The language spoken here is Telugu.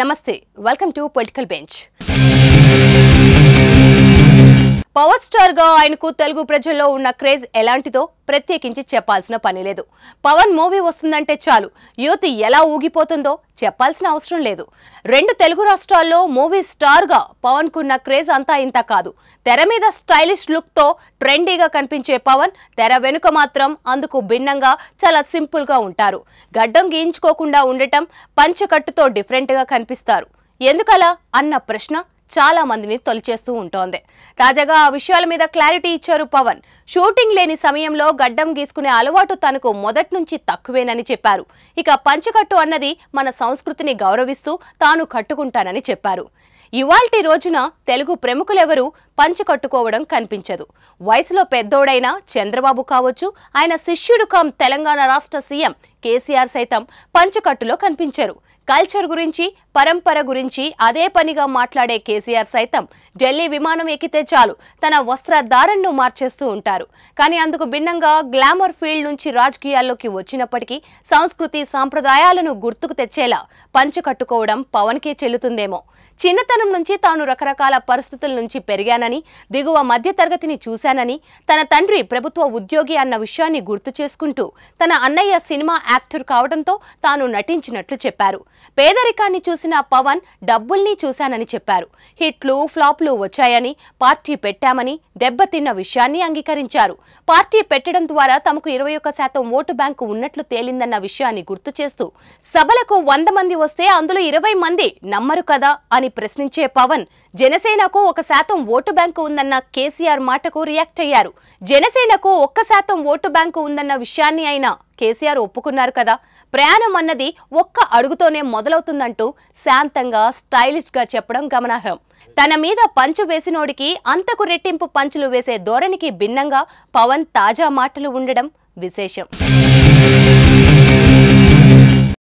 నమస్తే welcome to political bench power star గా ఆయనకు తెలుగు ప్రజల్లో ఉన్న క్రేజ్ ఎలాంటిదో ప్రత్యేకించి చెప్పాల్సిన పని లేదు పవన్ మూవీ వస్తుందంటే చాలు యువతి ఎలా ఊగిపోతుందో చెప్పాల్సిన అవసరం లేదు రెండు తెలుగు రాష్ట్రాల్లో మూవీ స్టార్ గా పవన్ కున్న క్రేజ్ అంతా ఇంత కాదు తెర మీద స్టైలిష్ లుక్ తో ట్రెండీగా కనిపించే పవన్ తెర వెనుక మాత్రం అందుకు భిన్నంగా చాలా సింపుల్ గా ఉంటారు గడ్డం గీయించుకోకుండా ఉండటం పంచకట్టుతో డిఫరెంట్ గా కనిపిస్తారు ఎందుకలా అన్న ప్రశ్న చాలా మందిని తొలిచేస్తూ ఉంటోంది తాజాగా ఆ విషయాల మీద క్లారిటీ ఇచ్చారు పవన్ షూటింగ్ లేని సమయంలో గడ్డం గీసుకునే అలవాటు తనకు మొదటి నుంచి తక్కువేనని చెప్పారు ఇక పంచకట్టు అన్నది మన సంస్కృతిని గౌరవిస్తూ తాను కట్టుకుంటానని చెప్పారు ఇవాల్టి రోజున తెలుగు ప్రముఖులెవరూ పంచకట్టుకోవడం కనిపించదు వయసులో పెద్దోడైన చంద్రబాబు కావచ్చు ఆయన శిష్యుడు కాం తెలంగాణ రాష్ట్ర సీఎం కేసీఆర్ సైతం పంచకట్టులో కనిపించారు కల్చర్ గురించి పరంపర గురించి అదే పనిగా మాట్లాడే కేసీఆర్ సైతం ఢిల్లీ విమానం ఎక్కితే చాలు తన వస్త్రధారణను మార్చేస్తూ ఉంటారు కానీ అందుకు భిన్నంగా గ్లామర్ ఫీల్డ్ నుంచి రాజకీయాల్లోకి వచ్చినప్పటికీ సంస్కృతి సాంప్రదాయాలను గుర్తుకు తెచ్చేలా పవన్ పవన్కే చెల్లుతుందేమో చిన్నతనం నుంచి తాను రకరకాల పరిస్థితుల నుంచి పెరిగానని దిగువ మధ్యతరగతిని చూశానని తన తండ్రి ప్రభుత్వ ఉద్యోగి అన్న విషయాన్ని గుర్తు చేసుకుంటూ తన అన్నయ్య సినిమా యాక్టర్ కావడంతో తాను నటించినట్లు చెప్పారు పేదరికాన్ని చూసిన పవన్ డబ్బుల్ని చూశానని చెప్పారు హిట్లు ఫ్లాప్లు వచ్చాయని పార్టీ పెట్టామని దెబ్బతిన్న విషయాన్ని అంగీకరించారు పార్టీ పెట్టడం ద్వారా తమకు ఇరవై ఒక్క శాతం ఓటు బ్యాంకు ఉన్నట్లు తేలిందన్న విషయాన్ని గుర్తు చేస్తూ సభలకు వంద మంది వస్తే అందులో ఇరవై మంది నమ్మరు కదా అని ప్రశ్నించే పవన్ జనసేనకు ఒక శాతం ఓటు బ్యాంకు ఉందన్న కేసీఆర్ మాటకు రియాక్ట్ అయ్యారు జనసేనకు ఒక్క శాతం ఓటు బ్యాంకు ఉందన్న విషయాన్ని అయినా కేసీఆర్ ఒప్పుకున్నారు కదా ప్రయాణం అన్నది ఒక్క అడుగుతోనే మొదలవుతుందంటూ శాంతంగా స్టైలిష్గా చెప్పడం గమనార్హం తన మీద పంచు వేసినోడికి అంతకు రెట్టింపు పంచులు వేసే ధోరణికి భిన్నంగా పవన్ తాజా మాటలు ఉండడం విశేషం